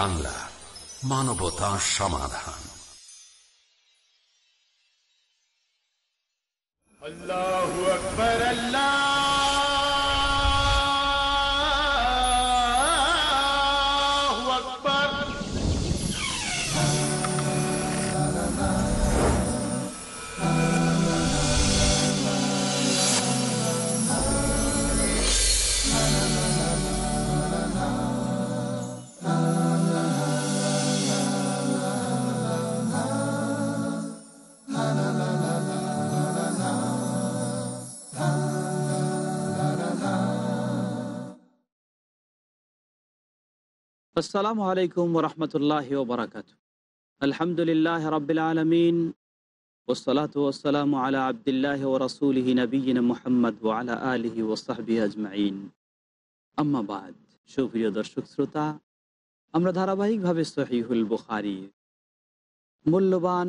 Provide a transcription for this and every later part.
বাংলা মানবতা সমাধান আসসালামু আলাইকুম রহমতুল্লাহ আলহামদুলিল্লাহ আলা আবদুল্লাহ ও রসুলহি নবীন মোহাম্মদ ও আলা আলহি ওসাহাবি আজমাইন আম্মাবাদ সুপ্রিয় দর্শক শ্রোতা আমরা ধারাবাহিকভাবে সহিহুল বুখারি মূল্যবান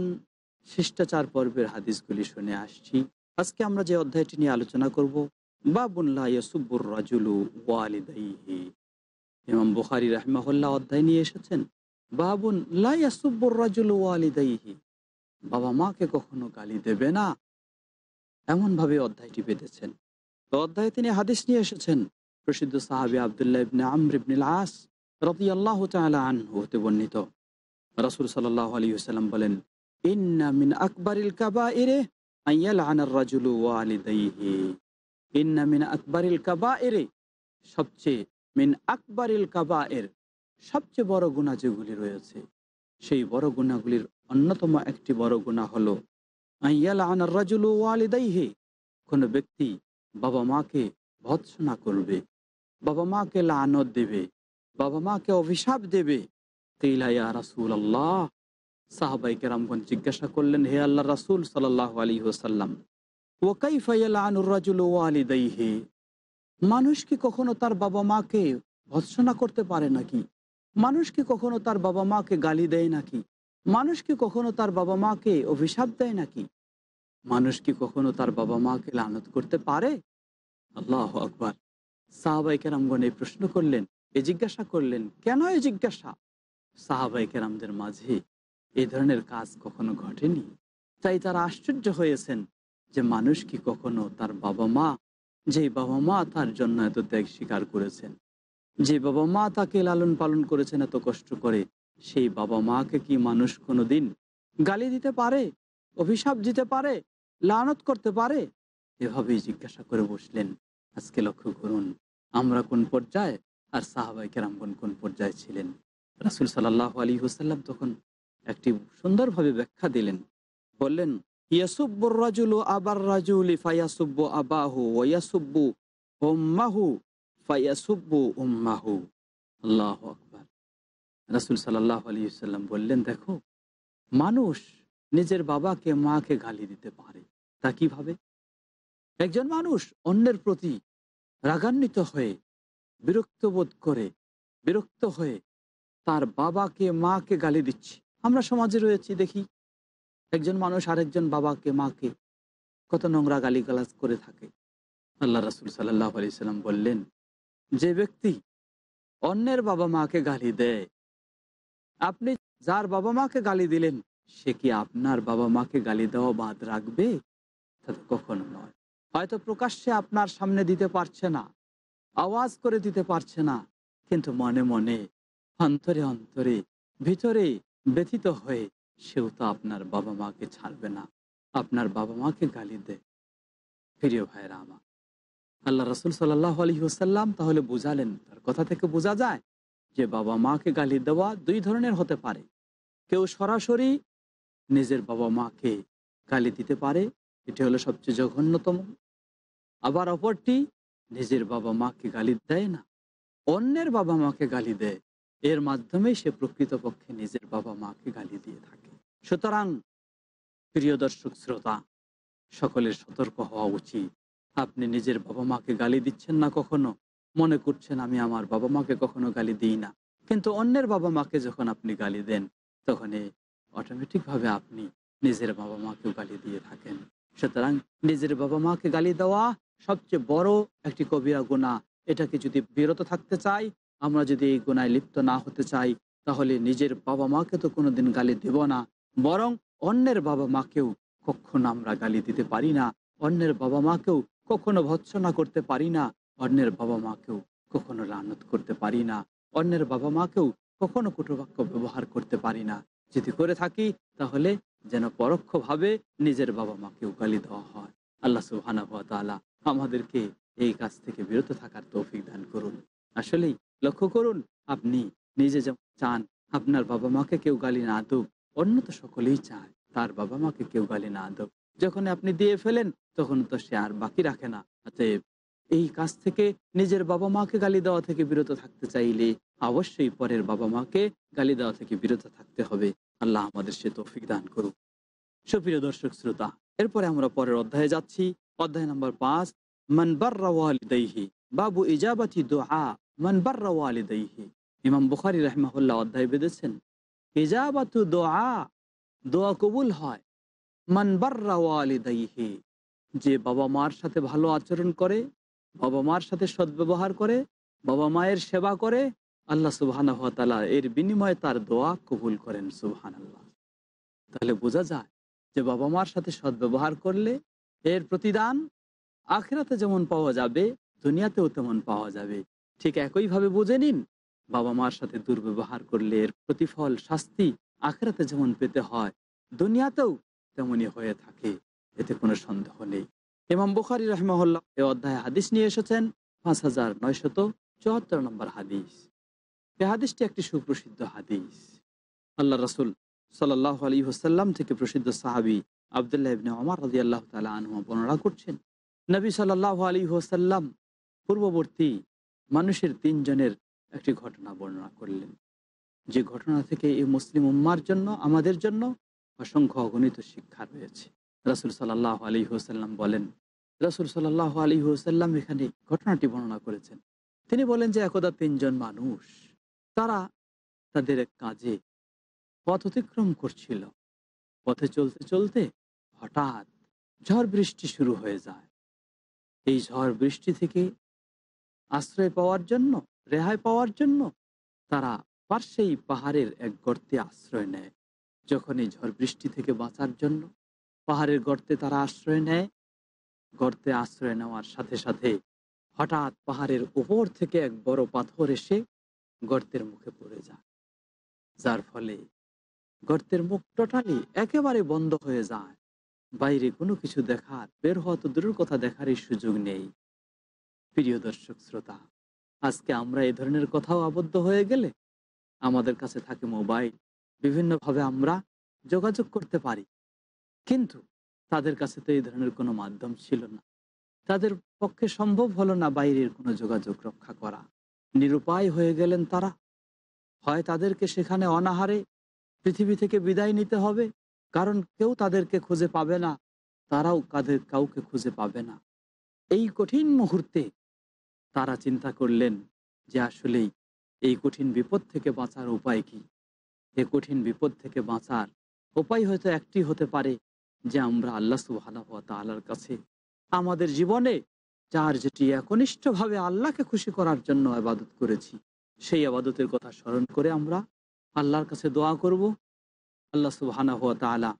শিষ্টাচার পর্বের হাদিসগুলি শুনে আসছি আজকে আমরা যে অধ্যায়টি নিয়ে আলোচনা করব বাবুল্লাহ ইয়সুবুর রাজুলু ওয়ালিদাইহি ইমাম বুখারি রাহমাহুল্লাহ অধ্যায় নিয়ে এসেছেন বাবুন লাইয়াসুবাহি বাবা মাকে কখনো গালি দেবে না এমনভাবে অধ্যায়টি বেঁধেছেন তো অধ্যায়ে তিনি হাদিস নিয়ে এসেছেন প্রসিদ্ধ সাহাবি আবদুল্লাহ ইবনে আমর ইবনুল আস রতি আল্লাহ হতে বর্ণিত রাসুল সাল্লাহ আলী সাল্লাম বলেন ইন্না আকবরিল কাবা এরে আইয়াল আনার সবচেয়ে মিন আকবরিল কাবা এর সবচেয়ে বড় গুণা যেগুলি রয়েছে সেই বড় গুণাগুলির অন্যতম একটি বড় গুণা হল আইয়ালাজুল ওয়ালিদাইহে কোনো ব্যক্তি বাবা মাকে ভৎসনা করবে বাবা মাকে লানত দেবে বাবা মাকে অভিশাপ দেবে তেইলাইয়া রাসুল আল্লাহ সাহাবাই কেরামগণ জিজ্ঞাসা করলেন হে আল্লাহ রাসুল সাল্লাহ আলী হোসাল্লাম ওয়াকাই ফাইয়াল আনুর রাজুল হে মানুষ কি কখনো তার বাবা মাকে ভৎসনা করতে পারে নাকি মানুষ কি কখনো তার বাবা মাকে গালি দেয় নাকি মানুষ কি কখনো তার বাবা মাকে অভিশাপ দেয় নাকি মানুষ কি কখনো তার বাবা মাকে লানত করতে পারে আল্লাহ আকবার সাহাবাই কেরামগণ এই প্রশ্ন করলেন এ জিজ্ঞাসা করলেন কেন এ জিজ্ঞাসা সাহাবাই কেরামদের মাঝে এ ধরনের কাজ কখনো ঘটেনি তাই তারা আশ্চর্য হয়েছেন যে মানুষ কি কখনো তার বাবা মা যে বাবা মা তার জন্য এত ত্যাগ স্বীকার করেছেন যে বাবা মা তাকে লালন পালন করেছেন এত কষ্ট করে সেই বাবা মাকে কি মানুষ কোনো দিন গালি দিতে পারে অভিশাপ দিতে পারে লানত করতে পারে এভাবেই জিজ্ঞাসা করে বসলেন আজকে লক্ষ্য করুন আমরা কোন পর্যায়ে আর সাহাবাই কেরামগণ কোন পর্যায়ে ছিলেন রাসুল সাল্লাহ আলী হুসাল্লাম তখন একটি সুন্দরভাবে ব্যাখ্যা দিলেন বললেন রাজুলু আবার আবাহু ওয়াসুব্বু উম্মাহু আল্লাহ সাল্লাম বললেন দেখো মানুষ নিজের বাবাকে মাকে গালি দিতে পারে তা কিভাবে একজন মানুষ অন্যের প্রতি রাগান্বিত হয়ে বিরক্ত বোধ করে বিরক্ত হয়ে তার বাবাকে মাকে গালি দিচ্ছে আমরা সমাজে রয়েছি দেখি একজন মানুষ আরেকজন বাবাকে মাকে কত নোংরা গালিগালাজ করে থাকে আল্লাহ রাসুল সাল্লাহ আলি সাল্লাম বললেন যে ব্যক্তি অন্যের বাবা মাকে গালি দেয় আপনি যার বাবা মাকে গালি দিলেন সে কি আপনার বাবা মাকে গালি দেওয়া বাদ রাখবে তা কখনো নয় হয়তো প্রকাশ্যে আপনার সামনে দিতে পারছে না আওয়াজ করে দিতে পারছে না কিন্তু মনে মনে অন্তরে অন্তরে ভিতরে ব্যথিত হয়ে সেও তো আপনার বাবা মাকে ছাড়বে না আপনার বাবা মাকে গালি দেয় প্রিয় ভাইরা আমার আল্লাহ রসুল সাল্লাহ আলী হুসাল্লাম তাহলে বোঝালেন তার কথা থেকে বোঝা যায় যে বাবা মাকে গালি দেওয়া দুই ধরনের হতে পারে কেউ সরাসরি নিজের বাবা মাকে গালি দিতে পারে এটি হলো সবচেয়ে জঘন্যতম আবার অপরটি নিজের বাবা মাকে গালি দেয় না অন্যের বাবা মাকে গালি দেয় এর মাধ্যমে সে প্রকৃতপক্ষে নিজের বাবা মাকে গালি দিয়ে থাকে সুতরাং প্রিয় দর্শক শ্রোতা সকলের সতর্ক হওয়া উচিত আপনি নিজের বাবা মাকে গালি দিচ্ছেন না কখনো মনে করছেন আমি আমার বাবা মাকে কখনো গালি দিই না কিন্তু অন্যের বাবা মাকে যখন আপনি গালি দেন তখন অটোমেটিকভাবে আপনি নিজের বাবা মাকেও গালি দিয়ে থাকেন সুতরাং নিজের বাবা মাকে গালি দেওয়া সবচেয়ে বড় একটি কবিরা গোনা এটাকে যদি বিরত থাকতে চাই আমরা যদি এই গোনায় লিপ্ত না হতে চাই তাহলে নিজের বাবা মাকে তো কোনোদিন গালি দেব না বরং অন্যের বাবা মাকেও কখনো আমরা গালি দিতে পারি না অন্যের বাবা মাকেও কখনো ভৎসনা করতে পারি না অন্যের বাবা মাকেও কখনো লানত করতে পারি না অন্যের বাবা মাকেও কখনো কটুবাক্য ব্যবহার করতে পারি না যদি করে থাকি তাহলে যেন পরোক্ষভাবে নিজের বাবা মাকেও গালি দেওয়া হয় আল্লাহ সুহানা তালা আমাদেরকে এই কাজ থেকে বিরত থাকার তৌফিক দান করুন আসলেই লক্ষ্য করুন আপনি নিজে যেমন চান আপনার বাবা মাকে কেউ গালি না দুক অন্য তো সকলেই চায় তার বাবা মাকে কেউ গালি না দেব যখন আপনি দিয়ে ফেলেন তখন তো সে আর বাকি রাখে না অতএব এই কাজ থেকে নিজের বাবা মাকে গালি দেওয়া থেকে বিরত থাকতে চাইলে অবশ্যই পরের বাবা মাকে গালি দেওয়া থেকে বিরত থাকতে হবে আল্লাহ আমাদের সে তৌফিক দান করুক সুপ্রিয় দর্শক শ্রোতা এরপরে আমরা পরের অধ্যায়ে যাচ্ছি অধ্যায় নম্বর পাঁচ মনবার্রাওয়ালিদাইহি বাবু ইজাবাতি দোহা মনবার্রাওয়ালিদাইহি ইমাম বুখারি রহমাহুল্লাহ অধ্যায় বেঁধেছেন এজাবাতু দোয়া দোয়া কবুল হয় মানবাররা যে বাবা মার সাথে ভালো আচরণ করে বাবা মার সাথে সদ্ব্যবহার করে বাবা মায়ের সেবা করে আল্লাহ সুবাহানা তালা এর বিনিময়ে তার দোয়া কবুল করেন সুবহান আল্লাহ তাহলে বোঝা যায় যে বাবা মার সাথে সদ্ব্যবহার করলে এর প্রতিদান আখেরাতে যেমন পাওয়া যাবে দুনিয়াতেও তেমন পাওয়া যাবে ঠিক একইভাবে বুঝে নিন বাবা মার সাথে দুর্ব্যবহার করলে এর প্রতিফল শাস্তি আখেরাতে যেমন পেতে হয় দুনিয়াতেও তেমনই হয়ে থাকে এতে কোনো সন্দেহ নেই এমাম বুখারি রহমহল্লা এ অধ্যায় হাদিস নিয়ে এসেছেন পাঁচ হাজার নয়শত চুয়াত্তর নম্বর হাদিস এ হাদিসটি একটি সুপ্রসিদ্ধ হাদিস আল্লাহ রসুল সাল্লাহ আলী হোসাল্লাম থেকে প্রসিদ্ধ সাহাবি আবদুল্লাহ ইবনে অমর রাজি আল্লাহ তালা আনহা বর্ণনা করছেন নবী সাল্লাহ আলী হোসাল্লাম পূর্ববর্তী মানুষের তিনজনের একটি ঘটনা বর্ণনা করলেন যে ঘটনা থেকে এই মুসলিম উম্মার জন্য আমাদের জন্য অসংখ্য অগণিত শিক্ষা রয়েছে রাসুল সাল্লাহ আলী হুসাল্লাম বলেন রাসুল সাল্লাহ আলী হুসাল্লাম এখানে ঘটনাটি বর্ণনা করেছেন তিনি বলেন যে একদা তিনজন মানুষ তারা তাদের কাজে পথ অতিক্রম করছিল পথে চলতে চলতে হঠাৎ ঝড় বৃষ্টি শুরু হয়ে যায় এই ঝড় বৃষ্টি থেকে আশ্রয় পাওয়ার জন্য রেহাই পাওয়ার জন্য তারা পার্শ্বেই পাহাড়ের এক গর্তে আশ্রয় নেয় যখন এই ঝড় বৃষ্টি থেকে বাঁচার জন্য পাহাড়ের গর্তে তারা আশ্রয় নেয় গর্তে আশ্রয় নেওয়ার সাথে সাথে হঠাৎ পাহাড়ের উপর থেকে এক বড় পাথর এসে গর্তের মুখে পড়ে যায় যার ফলে গর্তের মুখ টোটালি একেবারে বন্ধ হয়ে যায় বাইরে কোনো কিছু দেখার বের হওয়া তো দূরের কথা দেখারই সুযোগ নেই প্রিয় দর্শক শ্রোতা আজকে আমরা এই ধরনের কথাও আবদ্ধ হয়ে গেলে আমাদের কাছে থাকে মোবাইল বিভিন্নভাবে আমরা যোগাযোগ করতে পারি কিন্তু তাদের কাছে তো এই ধরনের কোনো মাধ্যম ছিল না তাদের পক্ষে সম্ভব হলো না বাইরের কোনো যোগাযোগ রক্ষা করা নিরুপায় হয়ে গেলেন তারা হয় তাদেরকে সেখানে অনাহারে পৃথিবী থেকে বিদায় নিতে হবে কারণ কেউ তাদেরকে খুঁজে পাবে না তারাও কাদের কাউকে খুঁজে পাবে না এই কঠিন মুহূর্তে তারা চিন্তা করলেন যে আসলেই এই কঠিন বিপদ থেকে বাঁচার উপায় কি এ কঠিন বিপদ থেকে বাঁচার উপায় হয়তো একটি হতে পারে যে আমরা আল্লাহ সুবাহ তালার কাছে আমাদের জীবনে যার যেটি একনিষ্ঠভাবে আল্লাহকে খুশি করার জন্য আবাদত করেছি সেই আবাদতের কথা স্মরণ করে আমরা আল্লাহর কাছে দোয়া করব আল্লাহ সুবাহানা হুয়া তালা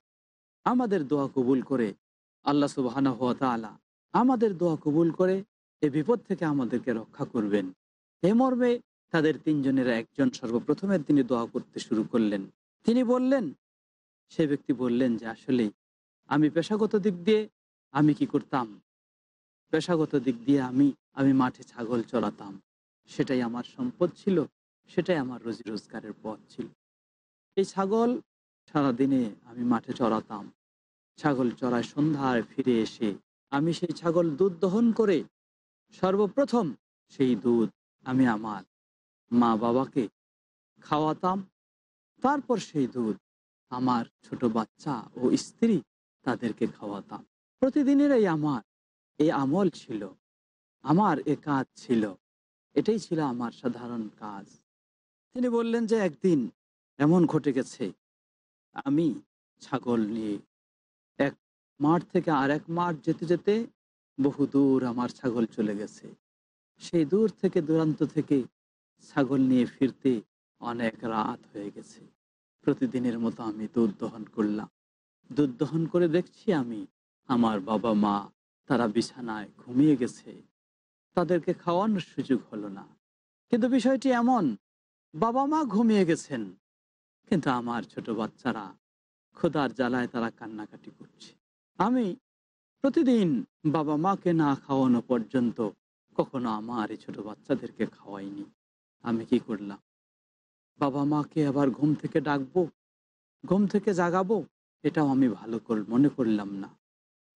আমাদের দোয়া কবুল করে আল্লাহ সুবাহানা হুয়া তালা আমাদের দোয়া কবুল করে এ বিপদ থেকে আমাদেরকে রক্ষা করবেন এ মর্মে তাদের তিনজনের একজন সর্বপ্রথমে তিনি দোয়া করতে শুরু করলেন তিনি বললেন সে ব্যক্তি বললেন যে আসলে আমি পেশাগত দিক দিয়ে আমি কি করতাম পেশাগত দিক দিয়ে আমি আমি মাঠে ছাগল চলাতাম সেটাই আমার সম্পদ ছিল সেটাই আমার রোজি রোজগারের পথ ছিল এই ছাগল সারাদিনে আমি মাঠে চড়াতাম ছাগল চড়ায় সন্ধ্যায় ফিরে এসে আমি সেই ছাগল দুধ দহন করে সর্বপ্রথম সেই দুধ আমি আমার মা বাবাকে খাওয়াতাম তারপর সেই দুধ আমার ছোট বাচ্চা ও স্ত্রী তাদেরকে খাওয়াতাম প্রতিদিনের এই আমার এই আমল ছিল আমার এ কাজ ছিল এটাই ছিল আমার সাধারণ কাজ তিনি বললেন যে একদিন এমন ঘটে গেছে আমি ছাগল নিয়ে এক মাঠ থেকে আর এক মাঠ যেতে যেতে বহু দূর আমার ছাগল চলে গেছে সেই দূর থেকে দূরান্ত থেকে ছাগল নিয়ে ফিরতে অনেক রাত হয়ে গেছে প্রতিদিনের মতো আমি দুধ দহন করলাম দুধ দহন করে দেখছি আমি আমার বাবা মা তারা বিছানায় ঘুমিয়ে গেছে তাদেরকে খাওয়ানোর সুযোগ হলো না কিন্তু বিষয়টি এমন বাবা মা ঘুমিয়ে গেছেন কিন্তু আমার ছোট বাচ্চারা খোদার জ্বালায় তারা কান্নাকাটি করছে আমি প্রতিদিন বাবা মাকে না খাওয়ানো পর্যন্ত কখনো আমার এই ছোটো বাচ্চাদেরকে খাওয়াইনি আমি কি করলাম বাবা মাকে আবার ঘুম থেকে ডাকবো ঘুম থেকে জাগাবো এটাও আমি ভালো করে মনে করলাম না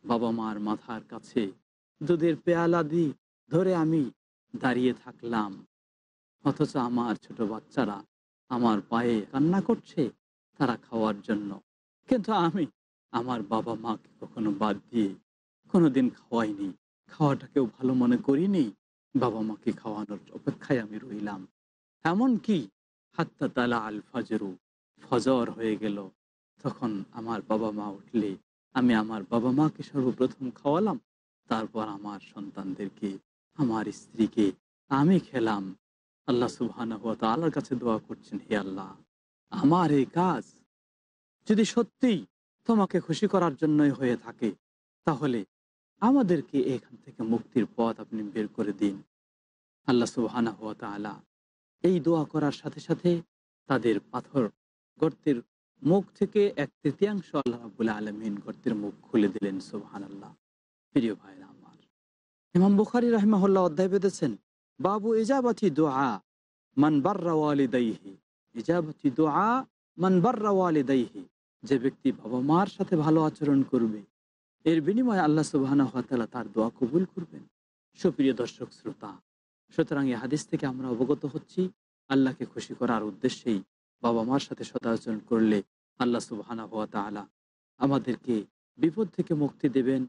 বাবা মার মাথার কাছে দুধের পেয়ালা দি ধরে আমি দাঁড়িয়ে থাকলাম অথচ আমার ছোট বাচ্চারা আমার পায়ে কান্না করছে তারা খাওয়ার জন্য কিন্তু আমি আমার বাবা মাকে কখনো বাদ দিয়ে কোনো দিন খাওয়াইনি খাওয়াটাকেও ভালো মনে করিনি বাবা মাকে খাওয়ানোর অপেক্ষায় আমি রইলাম এমন কি হাত্তা তালা আল ফাজরু ফজর হয়ে গেল তখন আমার বাবা মা উঠলে আমি আমার বাবা মাকে সর্বপ্রথম খাওয়ালাম তারপর আমার সন্তানদেরকে আমার স্ত্রীকে আমি খেলাম আল্লাহ সুবাহানা হুয়া আল্লাহর কাছে দোয়া করছেন হে আল্লাহ আমার এই কাজ যদি সত্যিই তোমাকে খুশি করার জন্যই হয়ে থাকে তাহলে আমাদেরকে এখান থেকে মুক্তির পথ আপনি বের করে দিন আল্লাহ সুবাহানা হাত আলা এই দোয়া করার সাথে সাথে তাদের পাথর গর্তের মুখ থেকে এক তৃতীয়াংশ আল্লাহ রাবুল আলমিন গর্তের মুখ খুলে দিলেন সুবাহান আল্লাহ প্রিয় ভাই আমার ইমাম বুখারি রাহমাহুল্লাহ অধ্যায় পেতেছেন বাবু এজাবাথি দোয়া মান বার্রাওয়ালি দাইহি এজাবাথি দোয়া মান বার্রাওয়ালি দাইহি যে ব্যক্তি বাবা মার সাথে ভালো আচরণ করবে এর বিনিময়ে আল্লাহ সুবাহ তার দোয়া কবুল করবেন সুপ্রিয় দর্শক শ্রোতা সুতরাং এই হাদিস থেকে আমরা অবগত হচ্ছি আল্লাহকে খুশি করার উদ্দেশ্যেই বাবা মার সাথে সদাচরণ করলে আল্লাহ সুবাহানা হওয়া তালা আমাদেরকে বিপদ থেকে মুক্তি দেবেন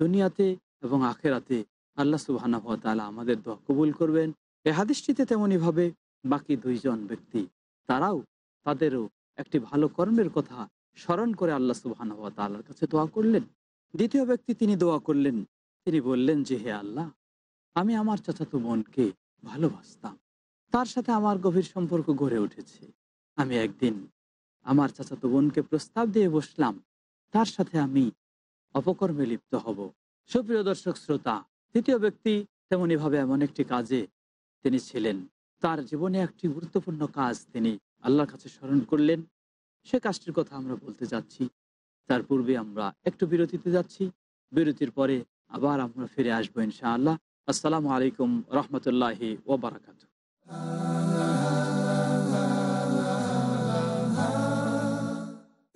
দুনিয়াতে এবং আখেরাতে আল্লাহ সুবাহানা হওয়া তালা আমাদের দোয়া কবুল করবেন এ হাদিসটিতে তেমনইভাবে বাকি দুইজন ব্যক্তি তারাও তাদেরও একটি ভালো কর্মের কথা স্মরণ করে আল্লাহ সুবাহানা হওয়া তালার কাছে দোয়া করলেন দ্বিতীয় ব্যক্তি তিনি দোয়া করলেন তিনি বললেন যে হে আল্লাহ আমি আমার চাচাতো বোনকে ভালোবাসতাম তার সাথে আমার গভীর সম্পর্ক গড়ে উঠেছে আমি একদিন আমার চাচাতো বোনকে প্রস্তাব দিয়ে বসলাম তার সাথে আমি অপকর্মে লিপ্ত হব সুপ্রিয় দর্শক শ্রোতা তৃতীয় ব্যক্তি তেমনইভাবে এমন একটি কাজে তিনি ছিলেন তার জীবনে একটি গুরুত্বপূর্ণ কাজ তিনি আল্লাহর কাছে স্মরণ করলেন সে কাজটির কথা আমরা বলতে যাচ্ছি তার পূর্বে আমরা একটু বিরতিতে যাচ্ছি বিরতির পরে আবার আমরা ফিরে আসবো ইনশাআল্লাহ আসসালামু আলাইকুম রহমতুল্লাহ ওবরাকাত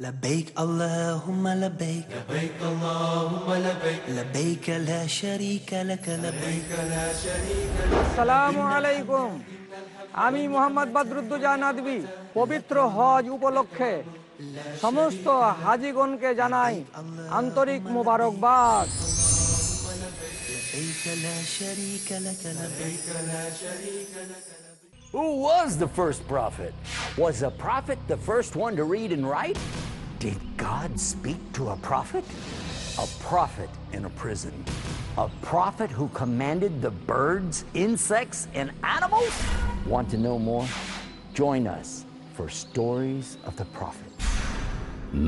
لبيك اللهم لبيك لبيك اللهم لبيك لبيك لا شريك لك لبيك لا شريك لك السلام عليكم আমি মোহাম্মদ বদরুদ্দোজা নাদবি পবিত্র হজ উপলক্ষে সমস্ত হাজিগণকে জানাই আন্তরিক Who was the first prophet? Was a prophet the first one to read and write? Did God speak to a prophet? a prophet in a prison, a prophet who commanded the birds, insects, and animals? Want to know more? Join us for Stories of the Prophet.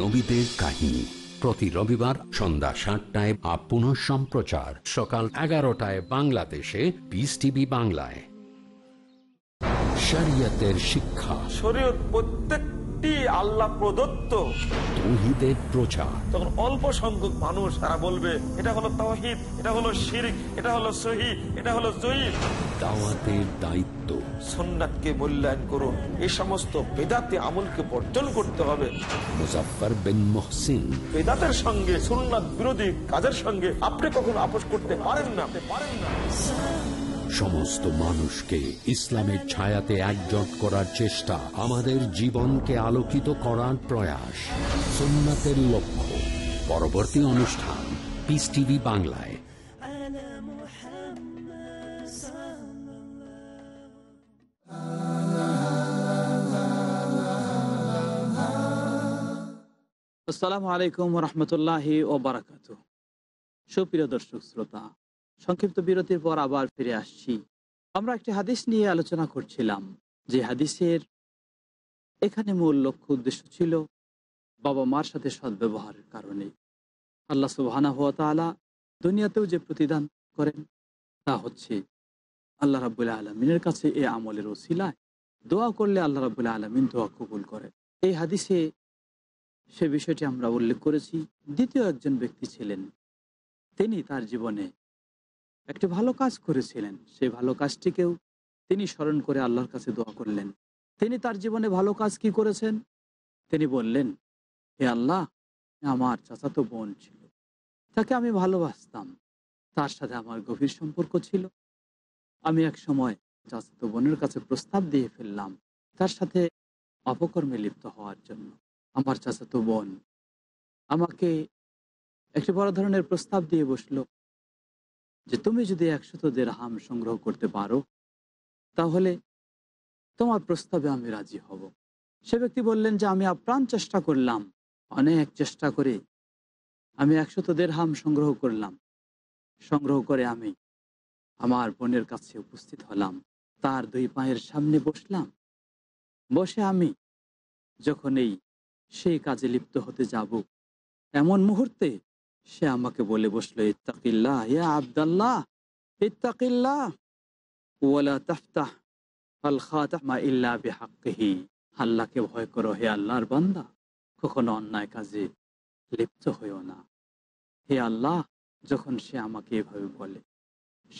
নবীদের কাহিনী প্রতি রবিবার সন্ধ্যা সাতটায় আপন সম্প্রচার সকাল এগারোটায় বাংলাদেশে পিস টিভি বাংলায় শরিয়তের শিক্ষা শরীয়ত প্রত্যেক আল্লাহ প্রদত্ত প্রচার তখন অল্প সংখ্যক মানুষ তারা বলবে এটা হলো তহিদ এটা হলো শিরিক এটা হলো সহি এটা হলো জয়ীফ দাওয়াতের দায়িত্ব করুন সমস্ত আমলকে বর্জন করতে হবে সঙ্গে বিরোধী কাজের সঙ্গে আপনি কখনো আপোষ করতে পারেন না পারেন না সমস্ত মানুষকে ইসলামের ছায়াতে একজট করার চেষ্টা আমাদের জীবনকে আলোকিত করার প্রয়াস সোমনাথের লক্ষ্য পরবর্তী অনুষ্ঠান পিস টিভি বাংলায় আসসালামু আলাইকুম রহমতুল্লাহ ও বারাকাত সুপ্রিয় দর্শক শ্রোতা সংক্ষিপ্ত বিরতির পর আবার ফিরে আসছি আমরা একটি হাদিস নিয়ে আলোচনা করছিলাম যে হাদিসের এখানে মূল লক্ষ্য উদ্দেশ্য ছিল বাবা মার সাথে সদ্ব্যবহারের কারণে আল্লাহ সুবাহানা হাত তালা দুনিয়াতেও যে প্রতিদান করেন তা হচ্ছে আল্লাহ রাবুল্লাহ আলমিনের কাছে এ আমলের ওসিলায় দোয়া করলে আল্লাহ রাবুল্লাহ আলমিন দোয়া কবুল করেন এই হাদিসে সে বিষয়টি আমরা উল্লেখ করেছি দ্বিতীয় একজন ব্যক্তি ছিলেন তিনি তার জীবনে একটি ভালো কাজ করেছিলেন সেই ভালো কাজটিকেও তিনি স্মরণ করে আল্লাহর কাছে দোয়া করলেন তিনি তার জীবনে ভালো কাজ কি করেছেন তিনি বললেন হে আল্লাহ আমার চাচাতো বোন ছিল তাকে আমি ভালোবাসতাম তার সাথে আমার গভীর সম্পর্ক ছিল আমি এক সময় চাচাতো বোনের কাছে প্রস্তাব দিয়ে ফেললাম তার সাথে অপকর্মে লিপ্ত হওয়ার জন্য আমার চাচাতো বোন আমাকে একটি বড় ধরনের প্রস্তাব দিয়ে বসলো যে তুমি যদি একশত দেড়হাম সংগ্রহ করতে পারো তাহলে তোমার প্রস্তাবে আমি রাজি হব সে ব্যক্তি বললেন যে আমি আপ্রাণ চেষ্টা করলাম অনেক চেষ্টা করে আমি একশত হাম সংগ্রহ করলাম সংগ্রহ করে আমি আমার বোনের কাছে উপস্থিত হলাম তার দুই পায়ের সামনে বসলাম বসে আমি যখন এই সেই কাজে লিপ্ত হতে যাব এমন মুহূর্তে সে আমাকে বলে বসলো ইত্তাকিল্লাহ আবদাল্লাহ ইত্তাকিল্লাহ ওয়ালা তাফতাহ আল খাতামা ইল্লা বিহাক্কিহি আল্লাহকে ভয় করো হে আল্লাহর বান্দা কখনো অন্যায় কাজে লিপ্ত হইও না হে আল্লাহ যখন সে আমাকে এভাবে বলে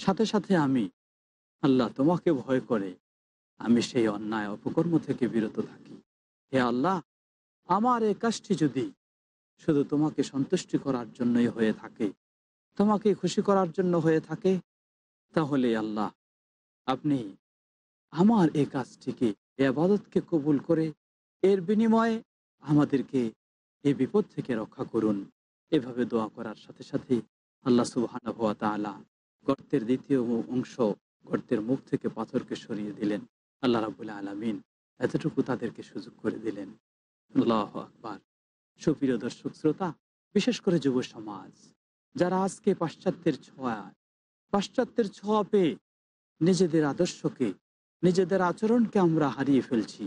সাথে সাথে আমি আল্লাহ তোমাকে ভয় করে আমি সেই অন্যায় অপকর্ম থেকে বিরত থাকি হে আল্লাহ আমার এই কাজটি যদি শুধু তোমাকে সন্তুষ্টি করার জন্যই হয়ে থাকে তোমাকে খুশি করার জন্য হয়ে থাকে তাহলে আল্লাহ আপনি আমার এই কাজটিকে এ আবাদতকে কবুল করে এর বিনিময়ে আমাদেরকে এ বিপদ থেকে রক্ষা করুন এভাবে দোয়া করার সাথে সাথে আল্লাহ সুবাহান হওয়া তালা গর্তের দ্বিতীয় অংশ গর্তের মুখ থেকে পাথরকে সরিয়ে দিলেন আল্লাহ রাবুল্লাহ আলমিন এতটুকু তাদেরকে সুযোগ করে দিলেন আল্লাহ আকবার সুপ্রিয় দর্শক শ্রোতা বিশেষ করে যুব সমাজ যারা আজকে পাশ্চাত্যের ছোঁয়ায় পাশ্চাত্যের ছোঁয়া পেয়ে নিজেদের আদর্শকে নিজেদের আচরণকে আমরা হারিয়ে ফেলছি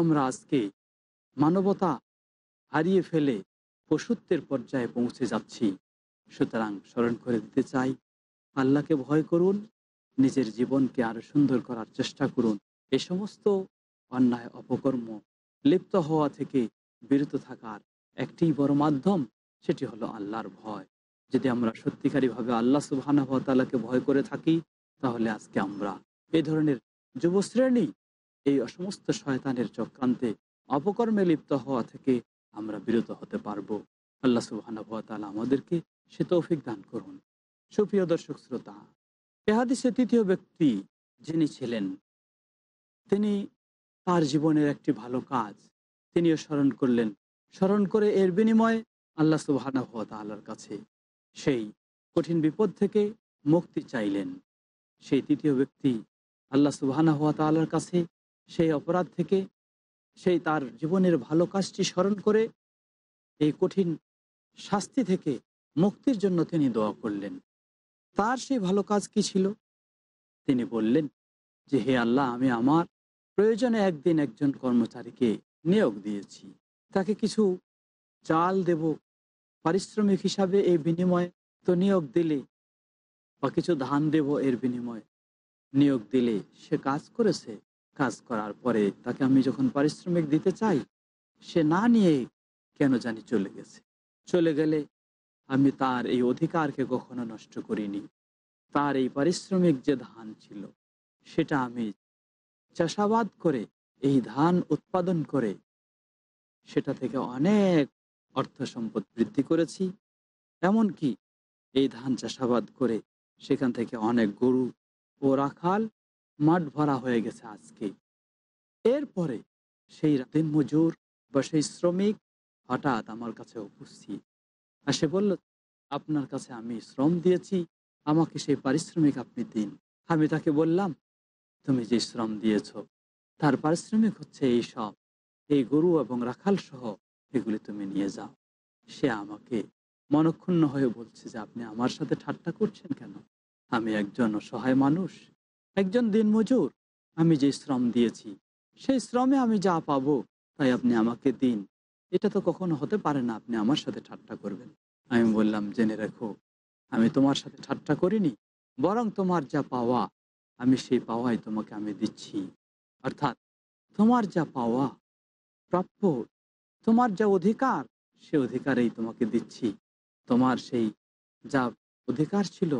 আমরা আজকে মানবতা হারিয়ে ফেলে পশুত্বের পর্যায়ে পৌঁছে যাচ্ছি সুতরাং স্মরণ করে দিতে চাই আল্লাহকে ভয় করুন নিজের জীবনকে আরও সুন্দর করার চেষ্টা করুন এ সমস্ত অন্যায় অপকর্ম লিপ্ত হওয়া থেকে বিরত থাকার একটি বড় মাধ্যম সেটি হলো আল্লাহর ভয় যদি আমরা সত্যিকারীভাবে আল্লাহ তালাকে ভয় করে থাকি তাহলে আজকে আমরা এ ধরনের যুবশ্রেণী এই অসমস্ত শয়তানের চক্রান্তে অপকর্মে লিপ্ত হওয়া থেকে আমরা বিরত হতে পারব আল্লাহ সুবাহানহতালা আমাদেরকে সে তৌফিক দান করুন সুপ্রিয় দর্শক শ্রোতা এহাদিসে তৃতীয় ব্যক্তি যিনি ছিলেন তিনি তার জীবনের একটি ভালো কাজ তিনিও স্মরণ করলেন স্মরণ করে এর বিনিময়ে আল্লাহ সুবাহ হওয়া তাল্লার কাছে সেই কঠিন বিপদ থেকে মুক্তি চাইলেন সেই তৃতীয় ব্যক্তি আল্লাহ সুবাহানা হওয়া তাল্লার কাছে সেই অপরাধ থেকে সেই তার জীবনের ভালো কাজটি স্মরণ করে এই কঠিন শাস্তি থেকে মুক্তির জন্য তিনি দোয়া করলেন তার সেই ভালো কাজ কি ছিল তিনি বললেন যে হে আল্লাহ আমি আমার প্রয়োজনে একদিন একজন কর্মচারীকে নিয়োগ দিয়েছি তাকে কিছু চাল দেব পারিশ্রমিক হিসাবে এই বিনিময় তো নিয়োগ দিলে বা কিছু ধান দেব এর বিনিময়ে নিয়োগ দিলে সে কাজ করেছে কাজ করার পরে তাকে আমি যখন পারিশ্রমিক দিতে চাই সে না নিয়ে কেন জানি চলে গেছে চলে গেলে আমি তার এই অধিকারকে কখনো নষ্ট করিনি তার এই পারিশ্রমিক যে ধান ছিল সেটা আমি চাষাবাদ করে এই ধান উৎপাদন করে সেটা থেকে অনেক অর্থ সম্পদ বৃদ্ধি করেছি এমন কি এই ধান চাষাবাদ করে সেখান থেকে অনেক গরু ও রাখাল মাঠ ভরা হয়ে গেছে আজকে এরপরে সেই দিন মজুর বা সেই শ্রমিক হঠাৎ আমার কাছে উপস্থিত আর সে বলল আপনার কাছে আমি শ্রম দিয়েছি আমাকে সেই পারিশ্রমিক আপনি দিন আমি তাকে বললাম তুমি যে শ্রম দিয়েছ তার পারিশ্রমিক হচ্ছে এই সব এই গরু এবং রাখাল সহ এগুলি তুমি নিয়ে যাও সে আমাকে মনক্ষুণ্ণ হয়ে বলছে যে আপনি আমার সাথে ঠাট্টা করছেন কেন আমি একজন অসহায় মানুষ একজন দিনমজুর আমি যে শ্রম দিয়েছি সেই শ্রমে আমি যা পাবো তাই আপনি আমাকে দিন এটা তো কখনো হতে পারে না আপনি আমার সাথে ঠাট্টা করবেন আমি বললাম জেনে রেখো আমি তোমার সাথে ঠাট্টা করিনি বরং তোমার যা পাওয়া আমি সেই পাওয়াই তোমাকে আমি দিচ্ছি অর্থাৎ তোমার যা পাওয়া প্রাপ্য তোমার যা অধিকার সে অধিকারেই তোমাকে দিচ্ছি তোমার সেই যা অধিকার ছিল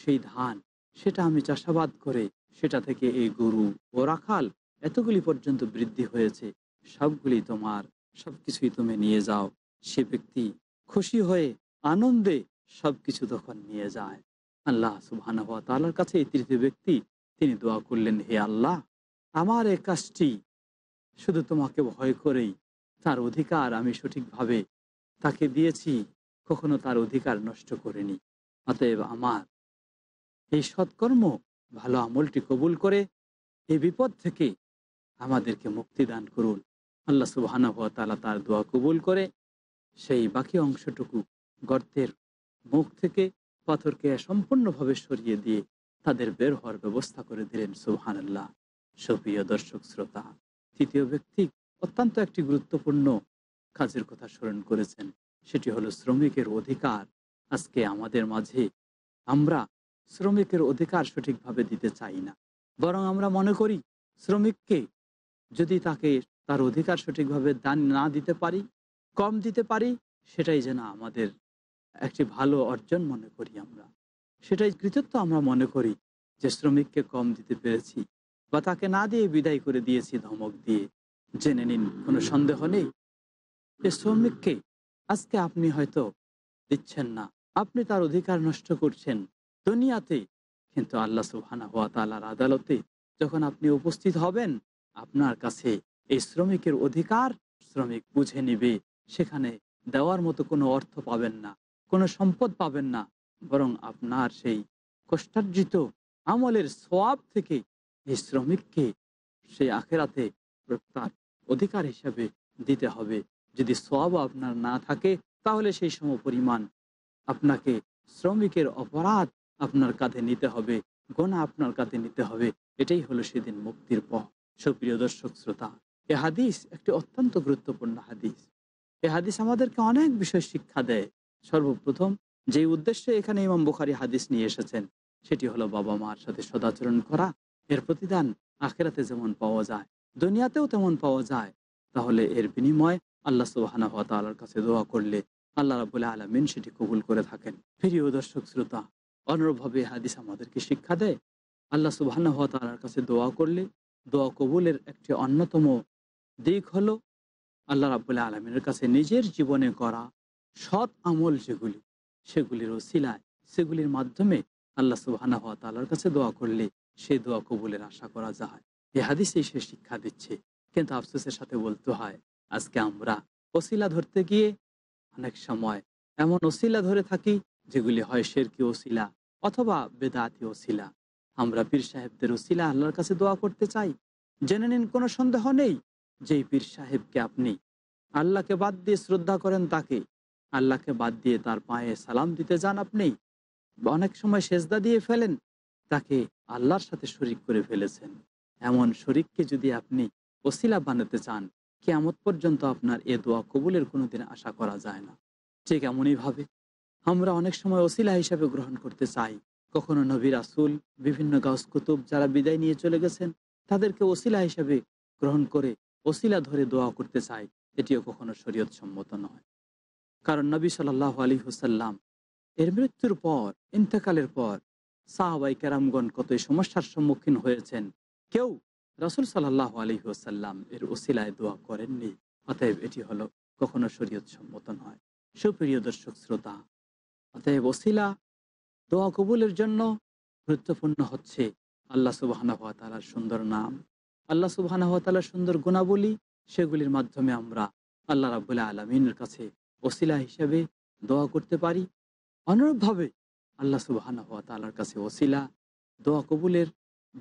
সেই ধান সেটা আমি চাষাবাদ করে সেটা থেকে এই গরু ও রাখাল এতগুলি পর্যন্ত বৃদ্ধি হয়েছে সবগুলি তোমার সব কিছুই তুমি নিয়ে যাও সে ব্যক্তি খুশি হয়ে আনন্দে সব কিছু তখন নিয়ে যায় আল্লাহ সুবাহ তালার কাছে এই তৃতীয় ব্যক্তি তিনি দোয়া করলেন হে আল্লাহ আমার এ কাজটি শুধু তোমাকে ভয় করেই তার অধিকার আমি সঠিকভাবে তাকে দিয়েছি কখনো তার অধিকার নষ্ট করেনি অতএব আমার এই সৎকর্ম ভালো আমলটি কবুল করে এই বিপদ থেকে আমাদেরকে মুক্তি দান করুন আল্লাহ সুবাহানা হওয়া তালা তার দোয়া কবুল করে সেই বাকি অংশটুকু গর্তের মুখ থেকে পাথরকে সম্পূর্ণভাবে সরিয়ে দিয়ে তাদের বের হওয়ার ব্যবস্থা করে দিলেন সুবহান আল্লাহ সুপ্রিয় দর্শক শ্রোতা তৃতীয় ব্যক্তি অত্যন্ত একটি গুরুত্বপূর্ণ কাজের কথা স্মরণ করেছেন সেটি হলো শ্রমিকের অধিকার আজকে আমাদের মাঝে আমরা শ্রমিকের অধিকার সঠিকভাবে দিতে চাই না বরং আমরা মনে করি শ্রমিককে যদি তাকে তার অধিকার সঠিকভাবে দান না দিতে পারি কম দিতে পারি সেটাই যেন আমাদের একটি ভালো অর্জন মনে করি আমরা সেটাই কৃতিত্ব আমরা মনে করি যে শ্রমিককে কম দিতে পেরেছি বা তাকে না দিয়ে বিদায় করে দিয়েছি ধমক দিয়ে জেনে নিন কোনো সন্দেহ নেই যে শ্রমিককে আজকে আপনি হয়তো দিচ্ছেন না আপনি তার অধিকার নষ্ট করছেন দুনিয়াতে কিন্তু আল্লাহ সুহানা হওয়া তালার আদালতে যখন আপনি উপস্থিত হবেন আপনার কাছে এই শ্রমিকের অধিকার শ্রমিক বুঝে নিবে সেখানে দেওয়ার মতো কোনো অর্থ পাবেন না কোনো সম্পদ পাবেন না বরং আপনার সেই কষ্টার্জিত আমলের সব থেকে এই শ্রমিককে সেই আখেরাতে তার অধিকার হিসাবে দিতে হবে যদি সব আপনার না থাকে তাহলে সেই সম পরিমাণ আপনাকে শ্রমিকের অপরাধ আপনার কাঁধে নিতে হবে গোনা আপনার কাঁধে নিতে হবে এটাই হলো সেদিন মুক্তির পথ সুপ্রিয় দর্শক শ্রোতা এ হাদিস একটি অত্যন্ত গুরুত্বপূর্ণ হাদিস এ হাদিস আমাদেরকে অনেক বিষয় শিক্ষা দেয় সর্বপ্রথম যে উদ্দেশ্যে এখানে ইমাম বুখারি হাদিস নিয়ে এসেছেন সেটি হলো বাবা মার সাথে সদাচরণ করা এর প্রতিদান আখেরাতে যেমন পাওয়া যায় দুনিয়াতেও তেমন পাওয়া যায় তাহলে এর বিনিময় আল্লাহ সুবাহ তালার কাছে দোয়া করলে আল্লাহ রাবুল আলমিন সেটি কবুল করে থাকেন প্রিয় দর্শক শ্রোতা অনুরূপভাবে হাদিস আমাদেরকে শিক্ষা দেয় আল্লাহ সুবাহ তালার কাছে দোয়া করলে দোয়া কবুলের একটি অন্যতম দিক হলো আল্লাহ রাবুল আলমিনের কাছে নিজের জীবনে করা সৎ আমল যেগুলি সেগুলির ওসিলায় সেগুলির মাধ্যমে আল্লাহ সুবাহ তালার কাছে দোয়া করলে সে দোয়া কবুলের আশা করা যায় এ হাদিসেই সে শিক্ষা দিচ্ছে কিন্তু আফসোসের সাথে বলতে হয় আজকে আমরা ওসিলা ধরতে গিয়ে অনেক সময় এমন ওসিলা ধরে থাকি যেগুলি হয় শেরকি ওসিলা অথবা বেদাতি ওসিলা আমরা পীর সাহেবদের ওসিলা আল্লাহর কাছে দোয়া করতে চাই জেনে নিন কোনো সন্দেহ নেই যেই পীর সাহেবকে আপনি আল্লাহকে বাদ দিয়ে শ্রদ্ধা করেন তাকে আল্লাহকে বাদ দিয়ে তার পায়ে সালাম দিতে যান আপনি অনেক সময় সেজদা দিয়ে ফেলেন তাকে আল্লাহর সাথে শরিক করে ফেলেছেন এমন শরিককে যদি আপনি ওসিলা বানাতে চান কেমত পর্যন্ত আপনার এ দোয়া কবুলের কোনো দিন আশা করা যায় না ঠিক এমনইভাবে আমরা অনেক সময় ওসিলা হিসাবে গ্রহণ করতে চাই কখনো নবী রাসুল বিভিন্ন গাছ কুতুব যারা বিদায় নিয়ে চলে গেছেন তাদেরকে ওসিলা হিসাবে গ্রহণ করে ওসিলা ধরে দোয়া করতে চাই এটিও কখনো শরীয়ত সম্মত নয় কারণ নবী সাল আলী হুসাল্লাম এর মৃত্যুর পর ইন্তেকালের পর সাহাবাই কেরামগণ কত সমস্যার সম্মুখীন হয়েছেন কেউ রাসুল সাল্লাহ ওসাল্লাম এর ওসিলায় দোয়া করেননি অতএব এটি হলো কখনো শরীয়ত সম্মত নয় সুপ্রিয় দর্শক শ্রোতা অতএব ওসিলা দোয়া কবুলের জন্য গুরুত্বপূর্ণ হচ্ছে আল্লাহ তালার সুন্দর নাম আল্লাহ তালার সুন্দর গুণাবলী সেগুলির মাধ্যমে আমরা আল্লাহ রাবুল্লাহ আলমিনের কাছে ওসিলা হিসেবে দোয়া করতে পারি অনুরূপভাবে আল্লাহ সুবাহানা হওয়া তালার কাছে ওসিলা দোয়া কবুলের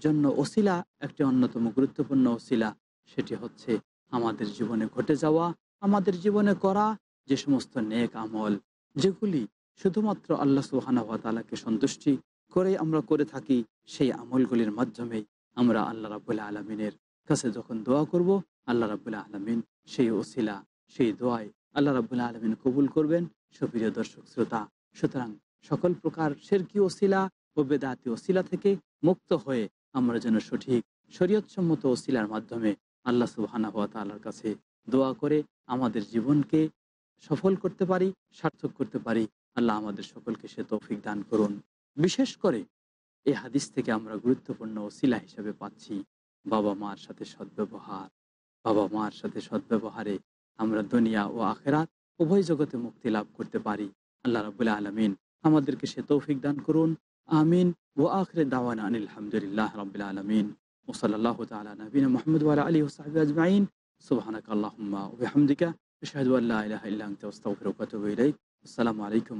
জন্য ওসিলা একটি অন্যতম গুরুত্বপূর্ণ ওসিলা সেটি হচ্ছে আমাদের জীবনে ঘটে যাওয়া আমাদের জীবনে করা যে সমস্ত নেক আমল যেগুলি শুধুমাত্র আল্লাহ সুবাহানা হওয়া তালাকে সন্তুষ্টি করে আমরা করে থাকি সেই আমলগুলির মাধ্যমে আমরা আল্লাহ রাবুল্লাহ আলমিনের কাছে যখন দোয়া করব আল্লাহ রাবুল্লাহ আলমিন সেই ওসিলা সেই দোয়ায় আল্লাহ রাবুল্লাহ আলমিন কবুল করবেন সুপ্রিয় দর্শক শ্রোতা সুতরাং সকল প্রকার শেরকি ওসিলা ও বেদাতি ওসিলা থেকে মুক্ত হয়ে আমরা যেন সঠিক শরীয়তসম্মত ওসিলার মাধ্যমে আল্লাহ সুবাহানা হাত আল্লাহর কাছে দোয়া করে আমাদের জীবনকে সফল করতে পারি সার্থক করতে পারি আল্লাহ আমাদের সকলকে সে তৌফিক দান করুন বিশেষ করে এ হাদিস থেকে আমরা গুরুত্বপূর্ণ ওসিলা হিসেবে পাচ্ছি বাবা মার সাথে সদ্ব্যবহার বাবা মার সাথে সদ্ব্যবহারে আমরা দুনিয়া ও আখেরাত উভয় জগতে মুক্তি লাভ করতে পারি আল্লাহ রবুল্লা আলমিন আমাদেরকে সে তৌফিক দান করুন আমিন ও আখরে দাওয়ান আনিল আলহামদুলিল্লাহ রবিল আলমিন ওসলাল্লাহ তালা নবীন মোহাম্মদ ওয়ালা আলী ওসাহাবি আজমাইন সুবাহানাক আল্লাহম্মা ওহামদিকা শাহদু আল্লাহ ইলাহ ইল্লাহ তৌস্তফিরকাত আসসালামু আলাইকুম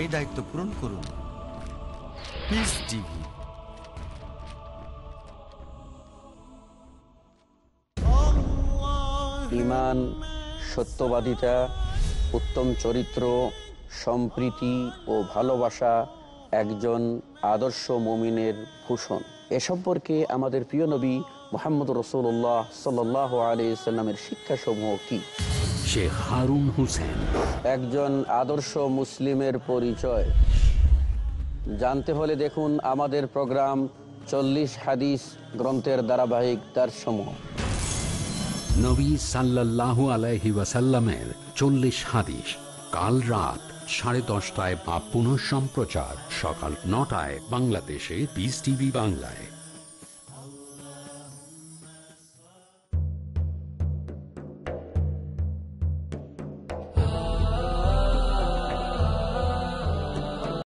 এই দায়িত্ব পূরণ করুন ইমান সত্যবাদিতা উত্তম চরিত্র সম্প্রীতি ও ভালোবাসা একজন আদর্শ মমিনের ভূষণ এ সম্পর্কে আমাদের প্রিয় নবী মোহাম্মদ রসুল্লাহ সাল্লাহ আলিয়া সাল্লামের শিক্ষাসমূহ কী শেখ হারুন হুসেন একজন আদর্শ মুসলিমের পরিচয় জানতে হলে দেখুন আমাদের প্রোগ্রাম চল্লিশ হাদিস গ্রন্থের ধারাবাহিক তার সমূহ নবী সাল্লাহ আলাইহি ওয়াসাল্লামের চল্লিশ হাদিস কাল রাত সাড়ে দশটায় বা পুনঃ সম্প্রচার সকাল নটায় বাংলাদেশে বিস টিভি বাংলায়